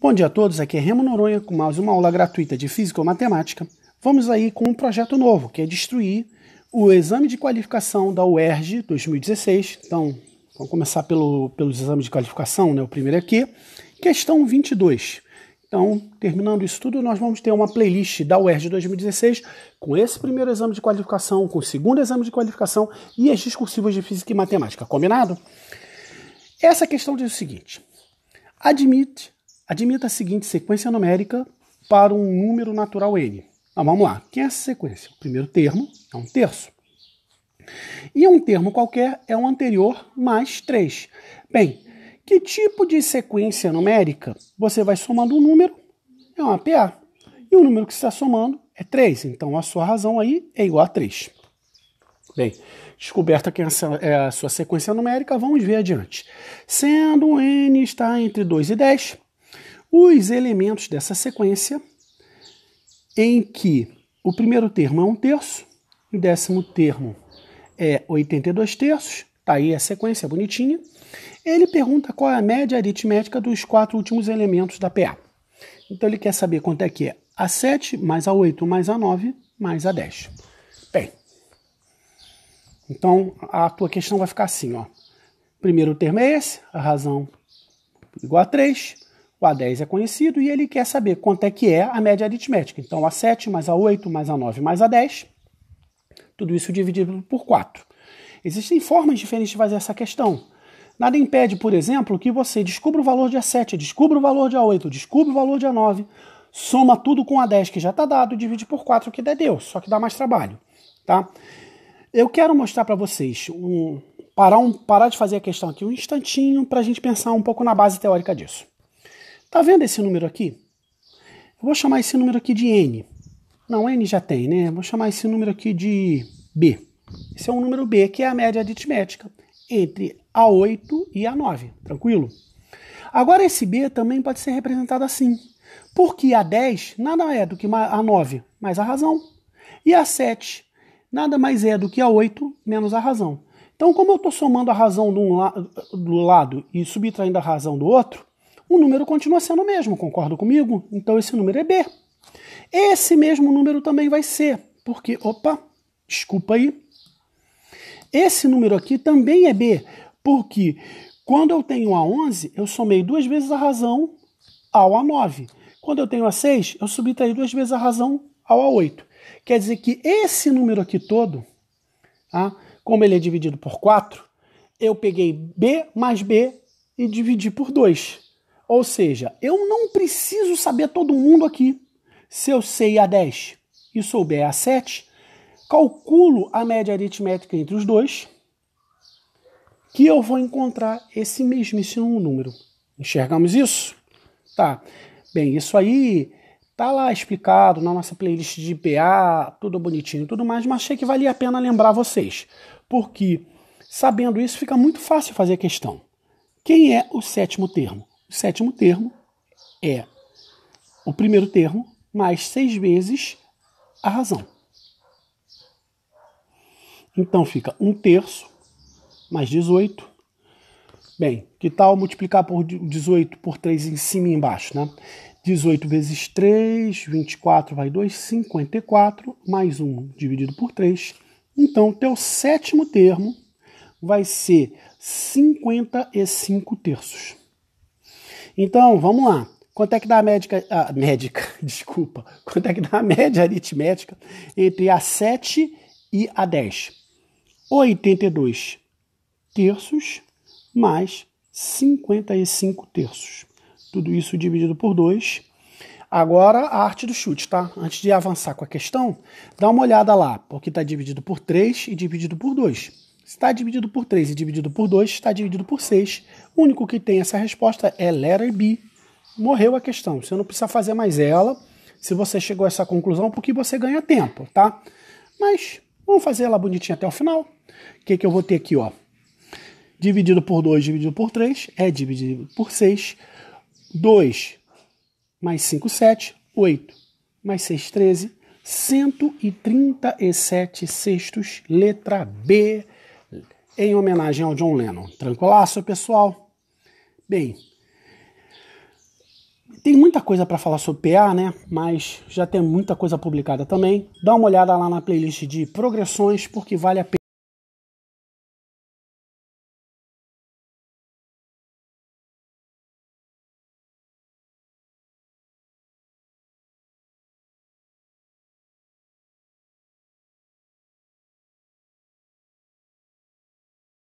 Bom dia a todos, aqui é Remo Noronha com mais uma aula gratuita de Física ou Matemática. Vamos aí com um projeto novo, que é destruir o exame de qualificação da UERJ 2016. Então, vamos começar pelo, pelos exames de qualificação, né? o primeiro aqui, questão 22. Então, terminando isso tudo, nós vamos ter uma playlist da UERJ 2016 com esse primeiro exame de qualificação, com o segundo exame de qualificação e as discursivas de física e matemática, combinado? Essa questão diz o seguinte: Admite, admita a seguinte sequência numérica para um número natural n. Então, vamos lá. Quem é essa sequência? O primeiro termo é um terço. E um termo qualquer é o um anterior mais 3. Bem, que tipo de sequência numérica você vai somando um número? É uma PA. E o número que você está somando é 3. Então a sua razão aí é igual a 3. Bem, descoberta que essa é a sua sequência numérica, vamos ver adiante. Sendo n está entre 2 e 10, os elementos dessa sequência, em que o primeiro termo é 1 terço, o décimo termo é 82 terços, está aí a sequência bonitinha, ele pergunta qual é a média aritmética dos quatro últimos elementos da PA. Então ele quer saber quanto é que é a 7, mais a 8, mais a 9, mais a 10. Bem, então a tua questão vai ficar assim, ó. Primeiro termo é esse, a razão igual a 3. O A10 é conhecido e ele quer saber quanto é que é a média aritmética. Então, A7 mais A8 mais A9 mais A10, tudo isso dividido por 4. Existem formas diferentes de fazer essa questão. Nada impede, por exemplo, que você descubra o valor de A7, descubra o valor de A8, descubra o valor de A9, soma tudo com A10 que já está dado e divide por 4 que deu, só que dá mais trabalho. Tá? Eu quero mostrar para vocês um parar, um parar de fazer a questão aqui um instantinho para a gente pensar um pouco na base teórica disso. Tá vendo esse número aqui? Eu vou chamar esse número aqui de n. Não, n já tem, né? vou chamar esse número aqui de b. Esse é um número b que é a média aritmética entre a 8 e a 9, tranquilo? Agora, esse B também pode ser representado assim, porque a 10 nada é do que a 9 mais a razão, e a 7 nada mais é do que a 8 menos a razão. Então, como eu estou somando a razão de um la do lado e subtraindo a razão do outro, o número continua sendo o mesmo, concorda comigo? Então, esse número é B. Esse mesmo número também vai ser, porque, opa, desculpa aí. Esse número aqui também é B, porque quando eu tenho a 11, eu somei duas vezes a razão ao A9. Quando eu tenho a 6, eu subtraí duas vezes a razão ao A8. Quer dizer que esse número aqui todo, tá? como ele é dividido por 4, eu peguei B mais B e dividi por 2. Ou seja, eu não preciso saber todo mundo aqui. Se eu sei a 10 e souber a 7, calculo a média aritmética entre os dois, que eu vou encontrar esse mesmíssimo número. Enxergamos isso? Tá. Bem, isso aí Tá lá explicado na nossa playlist de IPA, tudo bonitinho e tudo mais, mas achei que valia a pena lembrar vocês, porque sabendo isso fica muito fácil fazer a questão. Quem é o sétimo termo? O sétimo termo é o primeiro termo mais seis vezes a razão. Então fica um terço mais 18. Bem, que tal multiplicar por 18 por 3 em cima e embaixo, né? 18 vezes 3, 24 vai 2, 54, mais 1 dividido por 3. Então, teu sétimo termo vai ser 55 terços. Então, vamos lá. Quanto é que dá a médica, a médica, desculpa, quanto é que dá a média aritmética entre a 7 e a 10? 82 terços mais 55 terços. Tudo isso dividido por 2. Agora a arte do chute, tá? Antes de avançar com a questão, dá uma olhada lá, porque está dividido por 3 e dividido por 2. Se está dividido por 3 e dividido por 2, está dividido por 6. O único que tem essa resposta é letter B. Morreu a questão. Você não precisa fazer mais ela se você chegou a essa conclusão, porque você ganha tempo, tá? Mas vamos fazer ela bonitinha até o final. O que, que eu vou ter aqui, ó? Dividido por 2, dividido por 3, é dividido por 6. 2 mais 5, 7, 8 mais 6, 13, 137 sextos, letra B, em homenagem ao John Lennon. Tranquilaço, pessoal? Bem, tem muita coisa para falar sobre PA, né? Mas já tem muita coisa publicada também. Dá uma olhada lá na playlist de progressões, porque vale a pena.